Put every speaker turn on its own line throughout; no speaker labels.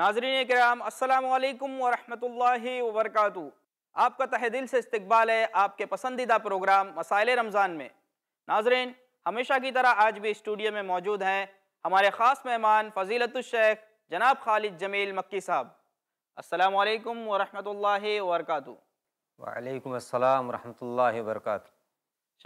नाजरीन कराम असलकम वरहमल वबरक आपका तह दिल से इस्तबाल है आपके पसंदीदा प्रोग्राम मसाइल रमज़ान में नाजरीन हमेशा की तरह आज भी स्टूडियो में मौजूद हैं हमारे ख़ास मेहमान फजीलतुलशेख जनाब खालिद जमील मक्की साहब असलकम वरहमल वबरक
वालेकुम अस्सलाम वरहमतुल्लाहि वबरकातु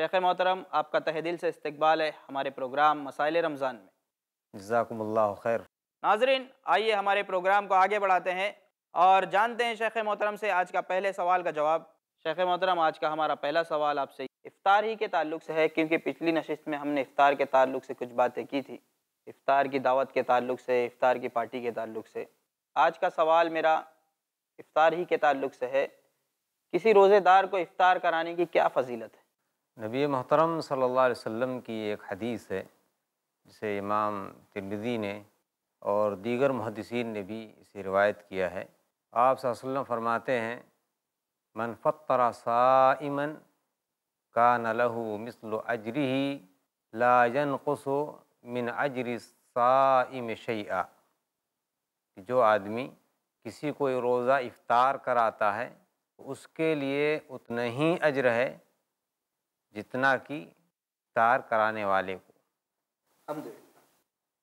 शेख मोहतरम आपका तह दिल से इस्तबाल है हमारे प्रोग्राम मसाइल रमज़ान
में जजाकम्ला खैर
नाजरीन आइए हमारे प्रोग्राम को आगे बढ़ाते हैं और जानते हैं शेख मोहतरम से आज का पहले सवाल का जवाब शेख मोहतरम आज का हमारा पहला सवाल आपसे इफ्तार ही के ताल्लुक से है क्योंकि पिछली नशिस्त में हमने इफ्तार के ताल्लुक से कुछ बातें की थी इफ्तार की दावत के ताल्लुक से इफ्तार की पार्टी के ताल्लुक से आज का सवाल मेरा इफ्तार ही के ताल्लुक से है किसी रोज़ेदार को इफ्तार कराने की क्या फजीलत
है नबी मोहतरम सल्लल्लाहु अलैहि वसल्लम की एक हदीस है जिसे इमाम तिरमिदी ने और दीगर मुहदसिन ने भी इसे रिवायत किया है आप फरमाते हैं मन फ़तरा साइमन का लहु मिसल अजरी ही लाजन कसो मिन अजरी साइम शैया जो आदमी किसी को रोज़ा इफ्तार कराता है उसके लिए उतना ही अजर है जितना कि तार कराने वाले को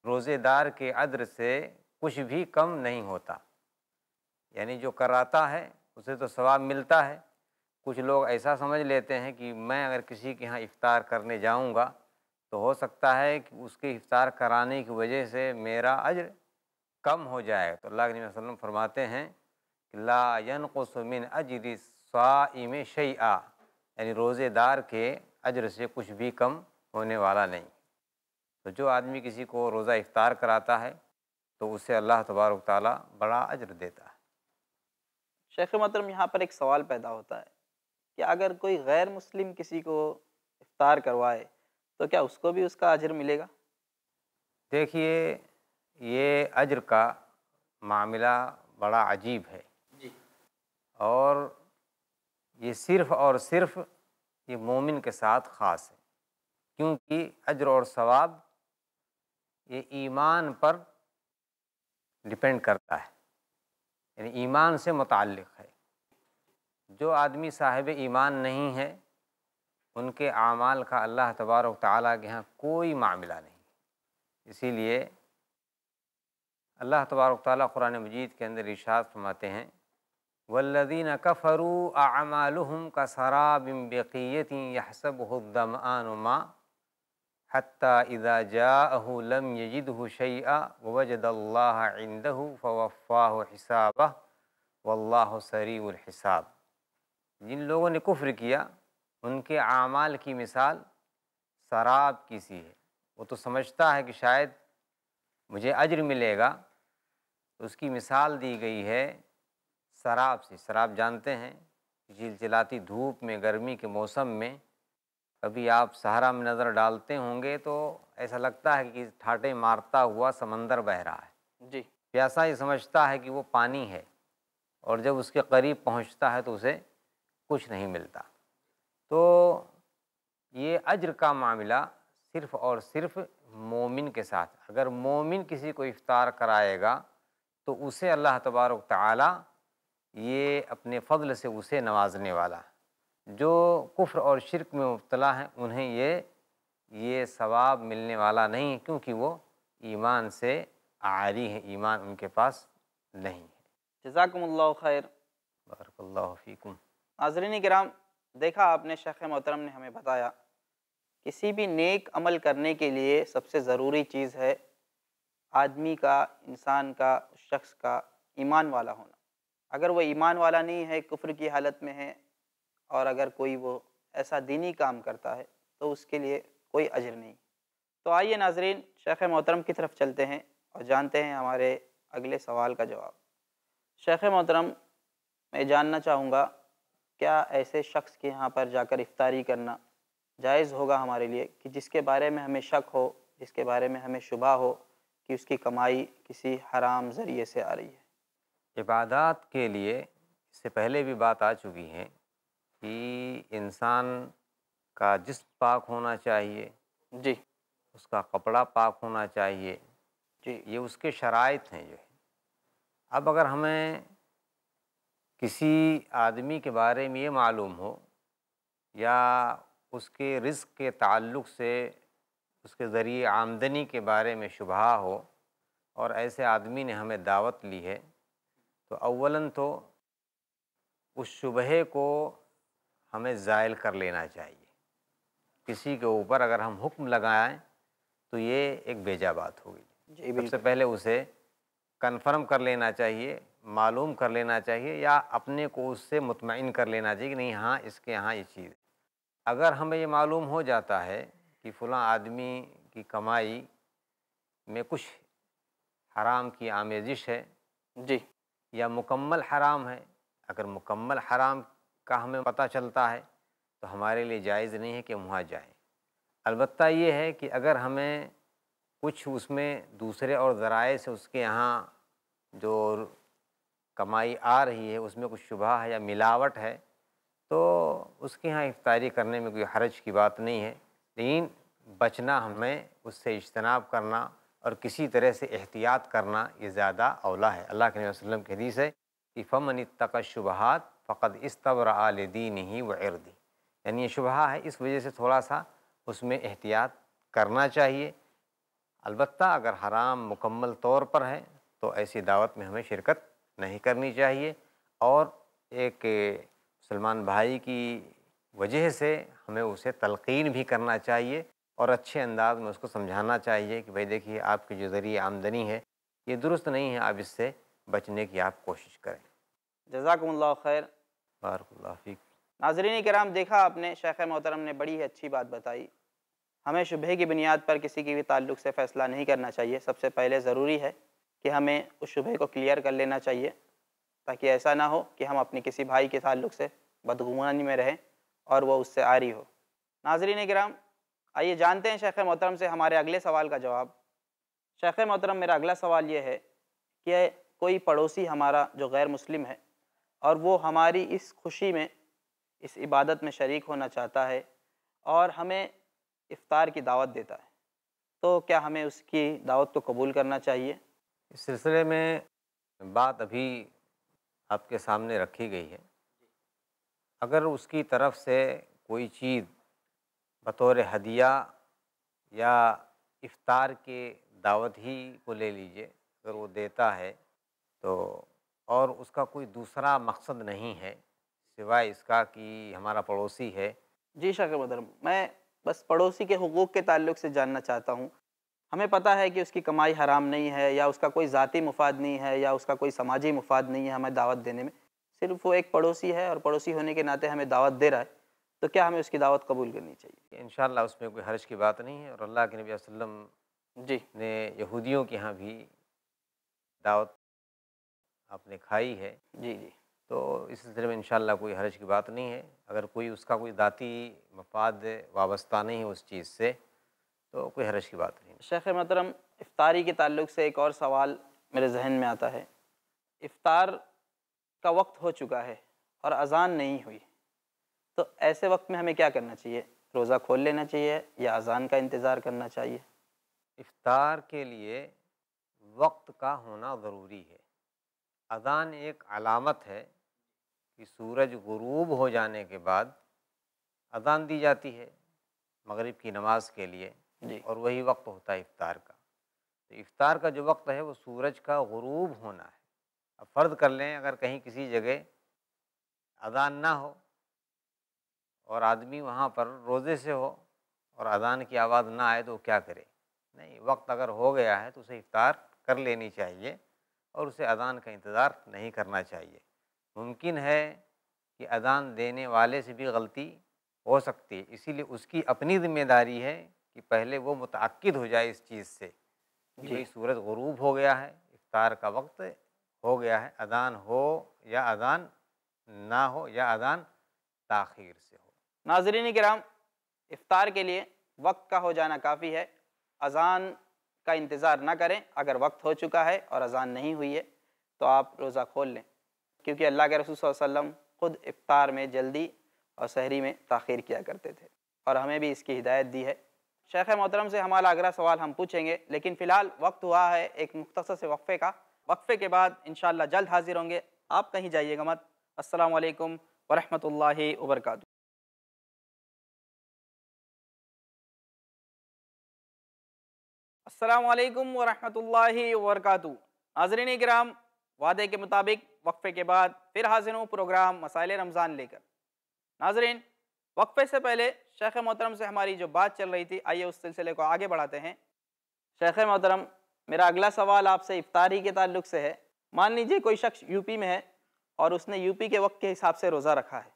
रोज़ेदार के अद्र से कुछ भी कम नहीं होता यानी जो कराता है उसे तो सवाब मिलता है कुछ लोग ऐसा समझ लेते हैं कि मैं अगर किसी के यहाँ इफ़ार करने जाऊँगा तो हो सकता है कि उसके इफ़ार कराने की वजह से मेरा अज्र कम हो जाए तो अल्लाह के वसल्लम फरमाते हैं कि लायन कसमिन अजर स्वाम शई यानी रोज़ेदार के अज्र से कुछ भी कम होने वाला नहीं तो जो आदमी किसी को रोज़ा इफ्तार कराता है तो उसे अल्लाह तबारक ताली बड़ा
अजर देता है शेख मतरम यहाँ पर एक सवाल पैदा होता है कि अगर कोई गैर मुस्लिम किसी को इफ्तार करवाए तो क्या उसको भी उसका अजर मिलेगा
देखिए ये अजर का मामला बड़ा अजीब है जी और ये सिर्फ़ और सिर्फ़ ये मोमिन के साथ ख़ास है क्योंकि अजर और सवाब ये ईमान पर डिपेंड करता है यानी ईमान से मुतल है जो आदमी साहिब ईमान नहीं है उनके आमाल का अल्लाह तबारक ताली के यहाँ कोई मामला नहीं इसीलिए अल्लाह तबारक ताली क़ुरान मजीद के अंदर इशात फरमाते हैं वल्लदीन कफ़रू आमालहम का सराबिम बक़ीतिन यह सब हदमा हती इज़ा जाहू लम यजिद हुशैया वजदल्लांदहू हिसाब वल्लाह जिन लोगों ने कुफ्र किया उनके आमाल की मिसाल शराब की सी है वो तो समझता है कि शायद मुझे अज्र मिलेगा तो उसकी मिसाल दी गई है शराब से शराब जानते हैं चिलचिलाती धूप में गर्मी के मौसम में कभी आप सहारा में नज़र डालते होंगे तो ऐसा लगता है कि ठाटे मारता हुआ समंदर बह रहा है जी प्यासा ये समझता है कि वो पानी है और जब उसके करीब पहुंचता है तो उसे कुछ नहीं मिलता तो ये अज्र का मामला सिर्फ़ और सिर्फ मोमिन के साथ अगर मोमिन किसी को इफ्तार कराएगा तो उसे अल्लाह तबारक ताला ये अपने फ़ल से उसे नवाजने वाला है जो कुफ्र और शिरक में मुबतला हैं उन्हें ये ये सवाब मिलने वाला नहीं है क्योंकि वो ईमान से आरी है ईमान उनके पास नहीं है
जजाकम्ल खैर
बरकल्लाफ़ीकुम
नाजरीन कराम देखा आपने शेख मोहतरम ने हमें बताया किसी भी नेक अमल करने के लिए सबसे ज़रूरी चीज़ है आदमी का इंसान का शख्स का ईमान वाला होना अगर वो ईमान वाला नहीं है कुफ्र की हालत में है और अगर कोई वो ऐसा दीनी काम करता है तो उसके लिए कोई अजर नहीं तो आइए नाजरीन शेख मोहतरम की तरफ चलते हैं और जानते हैं हमारे अगले सवाल का जवाब शेख मोहतरम मैं जानना चाहूँगा क्या ऐसे शख्स के यहाँ पर जाकर इफ्तारी करना जायज़ होगा हमारे लिए कि जिसके बारे में हमें शक हो जिसके बारे में हमें शुबा हो कि उसकी कमाई किसी हराम ज़रिए से आ रही है
इबादत के लिए इससे पहले भी बात आ चुकी है कि इंसान का जिस पाक होना चाहिए जी उसका कपड़ा पाक होना चाहिए जी ये उसके शराइ हैं जो है अब अगर हमें किसी आदमी के बारे में ये मालूम हो या उसके रिस्क के ताल्लुक से उसके ज़रिए आमदनी के बारे में शुभा हो और ऐसे आदमी ने हमें दावत ली है तो अवला तो उस शुबहे को हमें ज़ायल कर लेना चाहिए किसी के ऊपर अगर हम हुक्म लगाएं तो ये एक बेजा बात होगी सबसे पहले उसे कन्फर्म कर लेना चाहिए मालूम कर लेना चाहिए या अपने को उससे मुतमिन कर लेना चाहिए कि नहीं हाँ इसके यहाँ ये चीज़ अगर हमें ये मालूम हो जाता है कि फ़लाँ आदमी की कमाई में कुछ हराम की आमेजिश है जी या मुकम्मल हराम है अगर मुकम्मल हराम का हमें पता चलता है तो हमारे लिए जायज़ नहीं है कि हम वहाँ जाएँ अलबत् ये है कि अगर हमें कुछ उसमें दूसरे और ज़राए से उसके यहाँ जो कमाई आ रही है उसमें कुछ शुभ है या मिलावट है तो उसके यहाँ इफ्तारी करने में कोई हरज की बात नहीं है लेकिन बचना हमें उससे इजतनाब करना और किसी तरह से एहतियात करना ये ज़्यादा अवला है अल्लाह के वसल्लम की हदीस है कि फ़मन तक शुबहत फ़कत इस्तबर आल दीन ही व इर्दी यानी ये शुबहा है इस वजह से थोड़ा सा उसमें एहतियात करना चाहिए अलबत् अगर हराम मुकम्मल तौर पर है तो ऐसी दावत में हमें शिरकत नहीं करनी चाहिए और एक मुसलमान भाई की वजह से हमें उसे तलकिन भी करना चाहिए और अच्छे अंदाज में उसको समझाना चाहिए कि भाई देखिए आपकी जो ज़रिए आमदनी है ये दुरुस्त नहीं है आप इससे बचने की आप कोशिश
करें जजाकम्ला खैर नाजरीन कराम देखा आपने शेख मोहतरम ने बड़ी ही अच्छी बात बताई हमें शुभे की बुनियाद पर किसी की भी ताल्लुक से फ़ैसला नहीं करना चाहिए सबसे पहले ज़रूरी है कि हमें उस शुभे को क्लियर कर लेना चाहिए ताकि ऐसा ना हो कि हम अपने किसी भाई के ताल्लुक से बदगुमानी में रहें और वह उससे आरी हो नाजरीन कराम आइए जानते हैं शेख मोहतरम से हमारे अगले सवाल का जवाब शेख मोहतरम मेरा अगला सवाल ये है कि कोई पड़ोसी हमारा जो गैर मुस्लिम है और वो हमारी इस खुशी में इस इबादत में शरीक होना चाहता है और हमें इफ़ार की दावत देता है तो क्या हमें उसकी दावत को तो कबूल करना चाहिए इस सिलसिले में बात अभी
आपके सामने रखी गई है अगर उसकी तरफ से कोई चीज़ बतौर हदिया या इफ़ार के दावत ही को ले लीजिए अगर वो देता है तो
और उसका कोई दूसरा मकसद नहीं है सिवाय इसका कि हमारा पड़ोसी है जी शाकिब बदर मैं बस पड़ोसी के हकूक़ के ताल्लुक से जानना चाहता हूँ हमें पता है कि उसकी कमाई हराम नहीं है या उसका कोई ज़ाती मुफाद नहीं है या उसका कोई समाजी मुफाद नहीं है हमें दावत देने में सिर्फ वो एक पड़ोसी है और पड़ोसी होने के नाते हमें दावत दे रहा है तो क्या हमें उसकी दावत कबूल करनी चाहिए
इन उसमें कोई हर्ज की बात नहीं है और अल्लाह के नबी वसम जी ने यहूदियों के यहाँ भी दावत आपने खाई है जी जी तो इस सिलसिले में इन कोई हर्ज की बात नहीं है अगर कोई उसका कोई दाती मफाद वाबस्ता नहीं है उस चीज़ से तो कोई हर्ज की बात नहीं
शेख मोहतरम इफ़ारी के ताल्लुक से एक और सवाल मेरे जहन में आता है इफ़ार का वक्त हो चुका है और अजान नहीं हुई तो ऐसे वक्त में हमें क्या करना चाहिए रोज़ा खोल लेना चाहिए या अजान का इंतज़ार करना चाहिए इफ़ार के लिए
वक्त का होना ज़रूरी है अजान एक अलामत है कि सूरज गुरूब हो जाने के बाद अजान दी जाती है मगरिब की नमाज के लिए और वही वक्त होता है इफ़ार का तो इफ़ार का जो वक्त है वो सूरज का गुरूब होना है अब फ़र्द कर लें अगर कहीं किसी जगह अजान ना हो और आदमी वहाँ पर रोज़े से हो और अजान की आवाज़ ना आए तो क्या करे नहीं वक्त अगर हो गया है तो उसे इफ़ार कर लेनी चाहिए और उसे अजान का इंतज़ार नहीं करना चाहिए मुमकिन है कि अजान देने वाले से भी गलती हो सकती है इसीलिए उसकी अपनी जिम्मेदारी है कि पहले वो मुतक़द हो जाए इस चीज़ से कि भाई सूरज गरूब हो गया है इफ्तार का वक्त हो गया है अदान
हो या अजान ना हो या अजान तखिर से हो नाजरीन कराम इफ्तार के लिए वक्त का हो जाना काफ़ी है अजान का इंतज़ार ना करें अगर वक्त हो चुका है और अजान नहीं हुई है तो आप रोज़ा खोल लें क्योंकि अल्लाह के रसूल वसम ख़ुद इफ्तार में जल्दी और शहरी में तखिर किया करते थे और हमें भी इसकी हिदायत दी है शेख मोहतरम से हमारा अगला सवाल हम पूछेंगे लेकिन फ़िलहाल वक्त हुआ है एक मुख्तर से वक्फ़े का वक्फ़े के बाद इन जल्द हाजिर होंगे आप कहीं जाइएगा मत असल वरहमल वर्का अल्लाम वरहमल वरक हाजरीन कराम वादे के मुताबिक वक्फ़े के बाद फिर हाजिर हूँ प्रोग्राम मसाइल रमज़ान लेकर नाजरीन वक्फ़े से पहले शेख मोहतरम से हमारी जो बात चल रही थी आइए उस सिलसिले को आगे बढ़ाते हैं शेख मोहतरम मेरा अगला सवाल आपसे इफ्तारी के ताल्लुक से है मान लीजिए कोई शख्स यूपी में है और उसने यूपी के वक्त के हिसाब से रोज़ा रखा है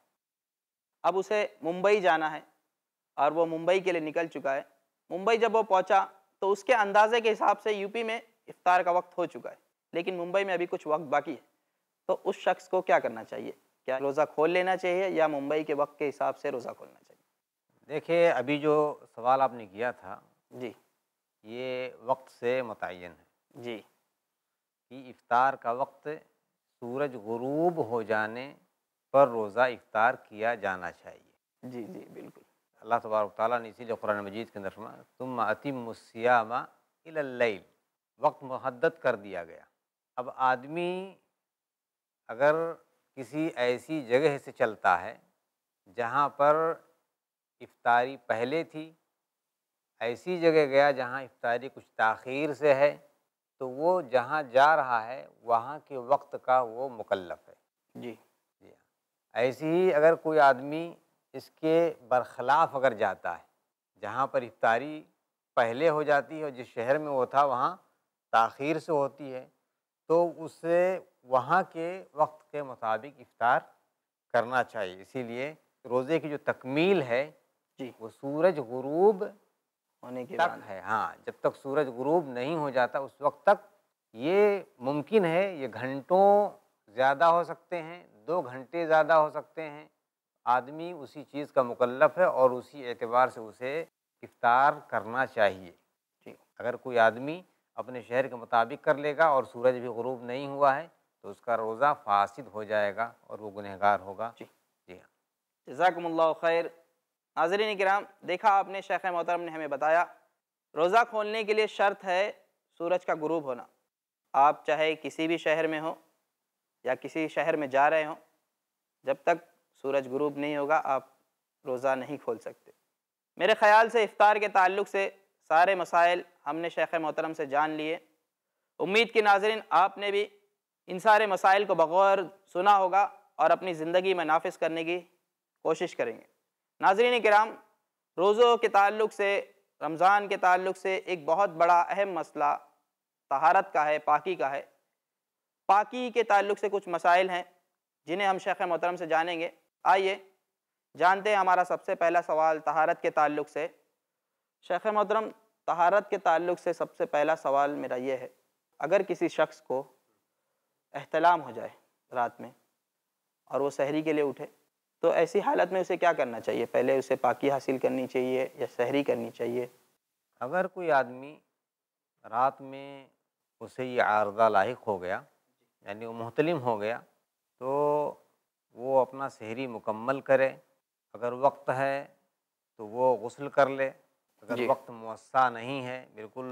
अब उसे मुंबई जाना है और वो मुंबई के लिए निकल चुका है मुंबई जब वो पहुंचा तो उसके अंदाजे के हिसाब से यूपी में इफ्तार का वक्त हो चुका है लेकिन मुंबई में अभी कुछ वक्त बाकी है तो उस शख्स को क्या करना चाहिए क्या रोज़ा खोल लेना चाहिए या मुंबई के वक्त के हिसाब से रोज़ा खोलना
चाहिए देखिए अभी जो सवाल आपने किया था जी ये वक्त से मुतन है जी कि इफ्तार का वक्त सूरज गुरूब हो जाने पर रोज़ा इफ्तार किया जाना चाहिए जी जी बिल्कुल अल्लाह तबारक ताली ने इसीलिए कुरान मजीद के अंदर फरमाया तुम अतिमस्यामा इल्लैल वक्त महदत कर दिया गया अब आदमी अगर किसी ऐसी जगह से चलता है जहाँ पर इफ्तारी पहले थी ऐसी जगह गया जहाँ इफ्तारी कुछ ताखीर से है तो वो जहाँ जा रहा है वहाँ के वक्त का वो मुकल्लफ है जी जी हाँ। ऐसी ही अगर कोई आदमी इसके बरखिलाफ़ अगर जाता है जहाँ पर इफ्तारी पहले हो जाती है और जिस शहर में वो था वहाँ तख़िर से होती है तो उसे वहाँ के वक्त के मुताबिक इफ्तार करना चाहिए इसीलिए रोज़े की जो तकमील है जी वो सूरज गुरूब होने के तक है हाँ जब तक सूरज गुरूब नहीं हो जाता उस वक्त तक ये मुमकिन है ये घंटों ज़्यादा हो सकते हैं दो घंटे ज़्यादा हो सकते हैं आदमी उसी चीज़ का मुकल्लफ है और उसी एतबार से उसे इफ्तार करना चाहिए ठीक अगर कोई आदमी अपने शहर के मुताबिक कर लेगा और सूरज भी गरूब नहीं हुआ है तो उसका रोज़ा फासिद हो जाएगा और वो गुनहगार होगा जी जी
हाँ जजाकमल्ला खैर नाजरीन कराम देखा आपने शेख मोहतरम ने हमें बताया रोज़ा खोलने के लिए शर्त है सूरज का गुरूब होना आप चाहे किसी भी शहर में हो या किसी शहर में जा रहे हों जब तक सूरज गुरूब नहीं होगा आप रोज़ा नहीं खोल सकते मेरे ख़्याल से इफ़ार के ताल्लुक से सारे मसाइल हमने शेख मोहतरम से जान लिए उम्मीद के नाजरन आपने भी इन सारे मसाइल को बगौर सुना होगा और अपनी ज़िंदगी में नाफिज करने की कोशिश करेंगे नाजरीन कराम रोज़ों के ताल्लुक से रमज़ान के ताल्लुक से एक बहुत बड़ा अहम मसला तहारत का है पाकि का है पाकि के ताल्लुक से कुछ मसाइल हैं जिन्हें हम शेख मोहतरम से जानेंगे आइए जानते हैं हमारा सबसे पहला सवाल तहारत के ताल्लुक से शेख मोहतरम तहारत के ताल्लुक से सबसे पहला सवाल मेरा ये है अगर किसी शख्स को अहतलाम हो जाए रात में और वो शहरी के लिए उठे तो ऐसी हालत में उसे क्या करना चाहिए पहले उसे पाकि हासिल करनी चाहिए या शहरी करनी चाहिए अगर कोई आदमी
रात में उसे ये आरदा लाइक हो गया यानी वो मुहतलिम हो गया अपना शहरी मुकम्मल करे अगर वक्त है तो वो गसल कर ले अगर वक्त मुसा नहीं है बिल्कुल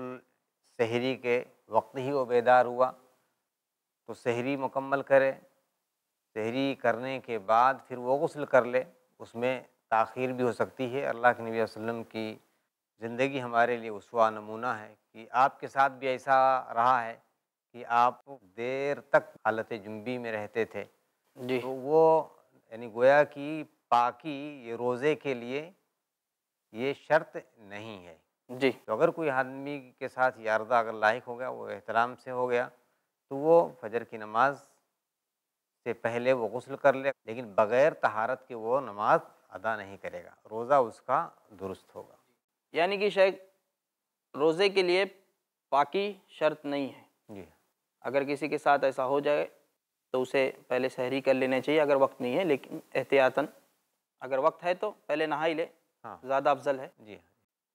शहरी के वक्त ही वो बेदार हुआ तो शहरी मुकम्मल करे शहरी करने के बाद फिर वो गसल कर ले उसमें तखीर भी हो सकती है अल्लाह के नबी वसम की ज़िंदगी हमारे लिए उसवा नमूना है कि आपके साथ भी ऐसा रहा है कि आप देर तक हालत जुम्बी में रहते थे तो वो यानी गोया कि पाकि ये रोज़े के लिए ये शर्त नहीं है जी तो अगर कोई आदमी के साथ यारदा अगर लायक हो गया वो एहतराम से हो गया तो वो फजर की नमाज से पहले वो गसल कर ले लेकिन बग़ैर तहारत के वो नमाज अदा नहीं करेगा
रोज़ा उसका दुरुस्त होगा यानी कि शायद रोज़े के लिए पाकि शर्त नहीं है जी अगर किसी के साथ ऐसा हो जाए तो उसे पहले सहरी कर लेना चाहिए अगर वक्त नहीं है लेकिन एहतियातन अगर वक्त है तो पहले नहा ही ले हाँ। ज़्यादा अफजल है जी हाँ।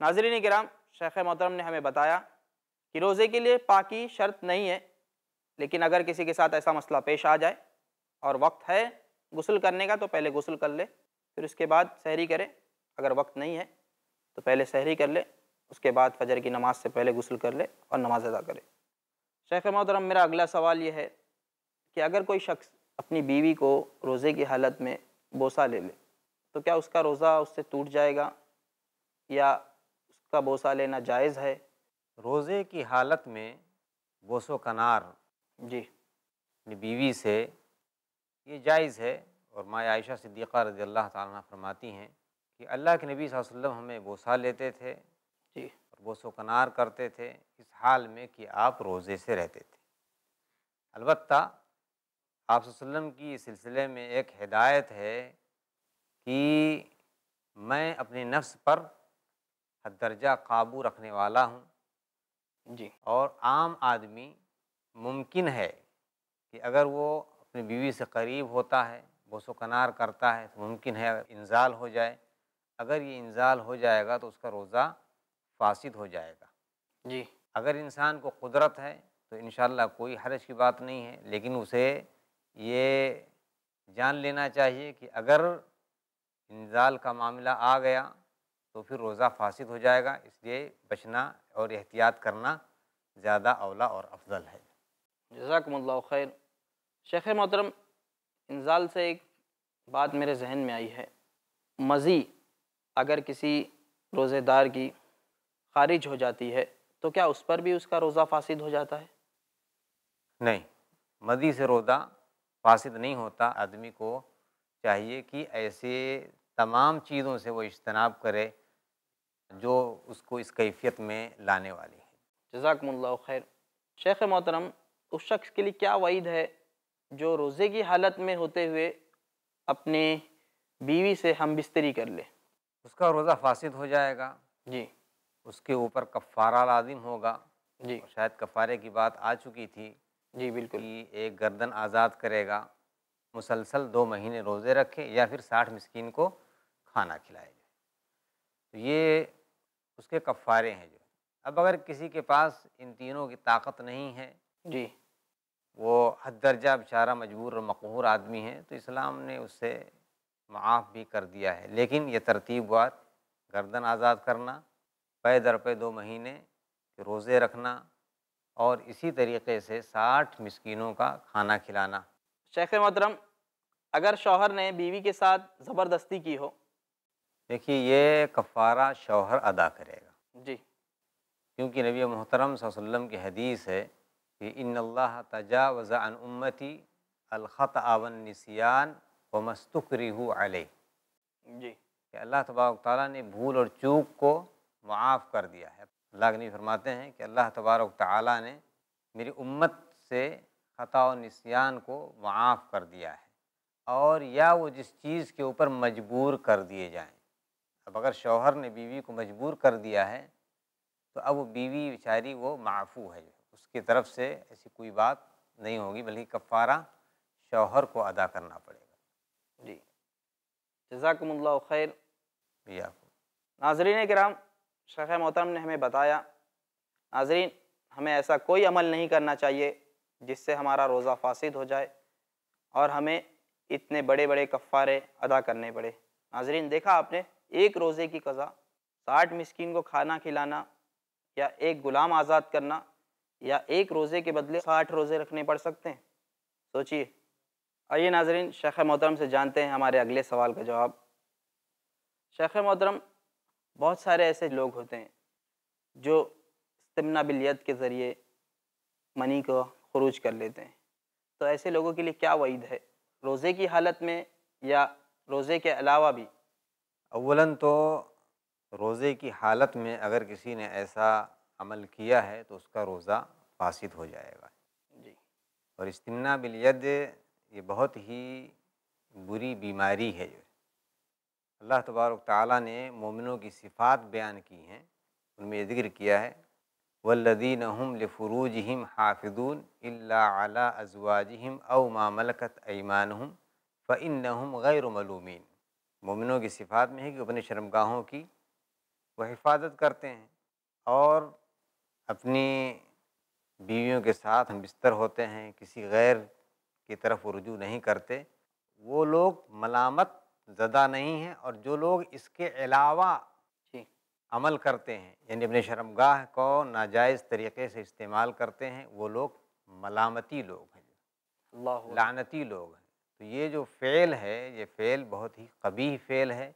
नाजरीन कराम शेख मोहतरम ने हमें बताया कि रोज़े के लिए पाकि शर्त नहीं है लेकिन अगर किसी के साथ ऐसा मसला पेश आ जाए और वक्त है गसल करने का तो पहले गसल कर ले फिर उसके बाद सहरी करे अगर वक्त नहीं है तो पहले सहरी कर ले उसके बाद फजर की नमाज से पहले गसल कर ले और नमाज अदा करे शेख मोहतरम मेरा अगला सवाल ये है कि अगर कोई शख्स अपनी बीवी को रोज़े की हालत में बोसा ले ले तो क्या उसका रोज़ा उससे टूट जाएगा या उसका बोसा लेना जायज़ है रोज़े
की हालत में बोसो कनार जी अपनी बीवी से ये जायज़ है और माँ आयशा सिद्दीक़ा रजी अल्लाह ताला फरमाती हैं कि अल्लाह के नबी वसल्लम हमें बोसा लेते थे जी और बोसो कनार करते थे इस हाल में कि आप रोज़े से रहते थे अलबत्ता आप की सिलसिले में एक हिदायत है कि मैं अपने नफ्स पर हद दर्जा काबू रखने वाला हूँ जी और आम आदमी मुमकिन है कि अगर वो अपनी बीवी से करीब होता है बोसो कनार करता है तो मुमकिन है इंजाल हो जाए अगर ये इंजाल हो जाएगा तो उसका रोज़ा फासिद हो जाएगा जी अगर इंसान को कुदरत है तो इन कोई हरज की बात नहीं है लेकिन उसे ये जान लेना चाहिए कि अगर इंजाल का मामला आ गया तो फिर रोज़ा फासिद हो जाएगा इसलिए बचना और एहतियात करना ज़्यादा अवला और अफजल है
जजाकमल्ला खैर शेख मोहतरम इंजाल से एक बात मेरे जहन में आई है मज़ी अगर किसी रोज़ेदार की खारिज हो जाती है तो क्या उस पर भी उसका रोज़ा फासिद हो जाता है नहीं मदी से रोज़ा
फासिद नहीं होता आदमी को चाहिए कि ऐसे तमाम चीज़ों से वो इज्तनाब करे जो उसको इस कैफियत में लाने वाली
है जजाकमल खैर शेख मोहतरम उस शख्स के लिए क्या वईद है जो रोज़े की हालत में होते हुए अपने बीवी से हम बिस्तरी कर ले
उसका रोज़ा फासिद हो जाएगा
जी उसके ऊपर कफ़ारा लाजिम होगा
जी शायद कफ़ारे की बात आ चुकी थी जी बिल्कुल एक गर्दन आज़ाद करेगा मुसलसल दो महीने रोज़े रखे या फिर साठ मस्किन को खाना खिलाए जाए तो ये उसके कफ़ारे हैं जो अब अगर किसी के पास इन तीनों की ताकत नहीं है जी वो हद दर्जा बेचारा मजबूर और मकहूर आदमी है तो इस्लाम ने उससे माफ़ भी कर दिया है लेकिन ये तरतीब गर्दन आज़ाद करना पे दर पे दो महीने रोज़े रखना और इसी तरीके से साठ मिसकीनों का खाना खिलाना
शेख मोहतरम अगर शौहर ने बीवी के साथ ज़बरदस्ती की हो
देखिए ये कफ़ारा शौहर अदा करेगा जी क्योंकि नबी मोहतरम वसल्लम की हदीस है कि इन अल्लाह तजावज़ान उम्मती अलख़त आवन नसियान व मस्तुक रिहू आलह जी अल्लाह तबारक ताली ने भूल और चूक को माफ़ कर दिया है लागनी फरमाते हैं कि अल्लाह तबारक ताली ने मेरी उम्मत से ख़ता नसियान को माफ़ कर दिया है और या वो जिस चीज़ के ऊपर मजबूर कर दिए जाएं अब अगर शौहर ने बीवी को मजबूर कर दिया है तो अब वो बीवी बेचारी वो माफ़ू है उसकी तरफ से ऐसी कोई बात नहीं होगी बल्कि कफ़ारा शौहर को अदा करना पड़ेगा
जी जजाकमल्ला खैर भैया नाजरीन कराम शेख मोहतरम ने हमें बताया नाजरीन हमें ऐसा कोई अमल नहीं करना चाहिए जिससे हमारा रोज़ा फासिद हो जाए और हमें इतने बड़े बड़े कफ़ारे अदा करने पड़े नाजरीन देखा आपने एक रोज़े की कज़ा साठ मिसकिन को खाना खिलाना या एक ग़ुलाम आज़ाद करना या एक रोज़े के बदले साठ रोज़े रखने पड़ सकते हैं सोचिए आइए नाजरीन शेख मोहतरम से जानते हैं हमारे अगले सवाल का जवाब शेख मोहतरम बहुत सारे ऐसे लोग होते हैं जो तमनाबिलियत के ज़रिए मनी को खरूज कर लेते हैं तो ऐसे लोगों के लिए क्या वईद है रोज़े की हालत में या रोज़े के अलावा भी अवला
तो रोज़े की हालत में अगर किसी ने ऐसा अमल किया है तो उसका रोज़ा फासद हो जाएगा जी और इस्तना बिलियद ये बहुत ही बुरी बीमारी है जो अल्लाह तबारक ताली ने मोमिनों की सिफ़ात बयान की हैं उनमें जिक्र किया है वल्लदीन हम लफरूज हिम हाफिदून अला अजवाज हम अव मलकत ऐमान हम फ़िन हम गैर मलूमिन मोमिनों की सिफ़ात में है कि अपने शर्मगाहों की वह हिफाजत करते हैं और अपनी बीवियों के साथ हम बिस्तर होते हैं किसी गैर की तरफ रुजू नहीं करते वो लोग मलामत ज़दा नहीं है और जो लोग इसके अलावा अमल करते हैं यानी अपने शर्मगाह को नाजायज़ तरीके से इस्तेमाल करते हैं वो लोग मलामती लोग हैं लानती लोग हैं तो ये जो फ़ेल है ये फ़ेल बहुत ही कबी फ़ेल है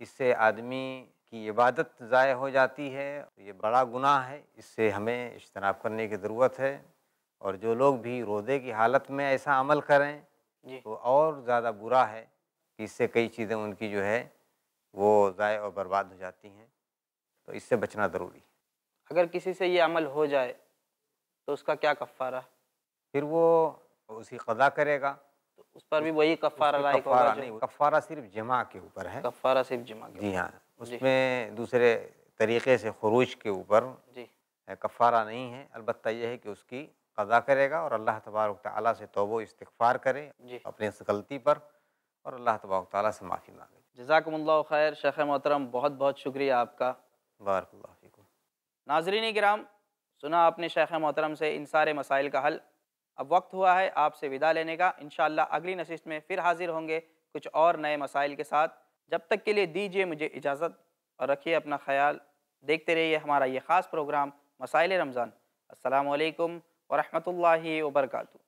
इससे आदमी की इबादत ज़ाय हो जाती है ये बड़ा गुनाह है इससे हमें इजतनाब करने की ज़रूरत है और जो लोग भी रोज़े की हालत में ऐसा अमल करें तो और ज़्यादा बुरा है कि इससे कई चीज़ें उनकी जो है वो ज़ाय और बर्बाद हो जाती हैं तो इससे बचना ज़रूरी है
अगर किसी से ये अमल हो जाए तो उसका क्या कफ़ारा
फिर वो उसी कदा करेगा
तो उस पर भी वही कफ़ारा लाइक कफ़ारा नहीं
कफ़ारा सिर्फ जमा के ऊपर है कफ़ारा सिर्फ जमा जी हाँ उसमें दूसरे तरीके से खरूज के ऊपर जी कफ़ारा नहीं है अलबत् यह है कि उसकी कदा करेगा और अल्लाह तबारक से तोबो इस्तफ़ार करे अपनी इस गलती पर और अल्लाह तबाक ताली से माफ़ी
मांगे जजाकमल्ला खैर शेख मोहतरम बहुत बहुत शुक्रिया आपका
बारकल्लाफ़ी
नाजरीन कराम सुना आपने शेख मोहतरम से इन सारे मसाइल का हल अब वक्त हुआ है आपसे विदा लेने का इन अगली नशिस्त में फिर हाजिर होंगे कुछ और नए मसाइल के साथ जब तक के लिए दीजिए मुझे इजाज़त और रखिए अपना ख्याल देखते रहिए हमारा ये ख़ास प्रोग्राम मसाइल रमज़ान अल्लाम वरहल वर्का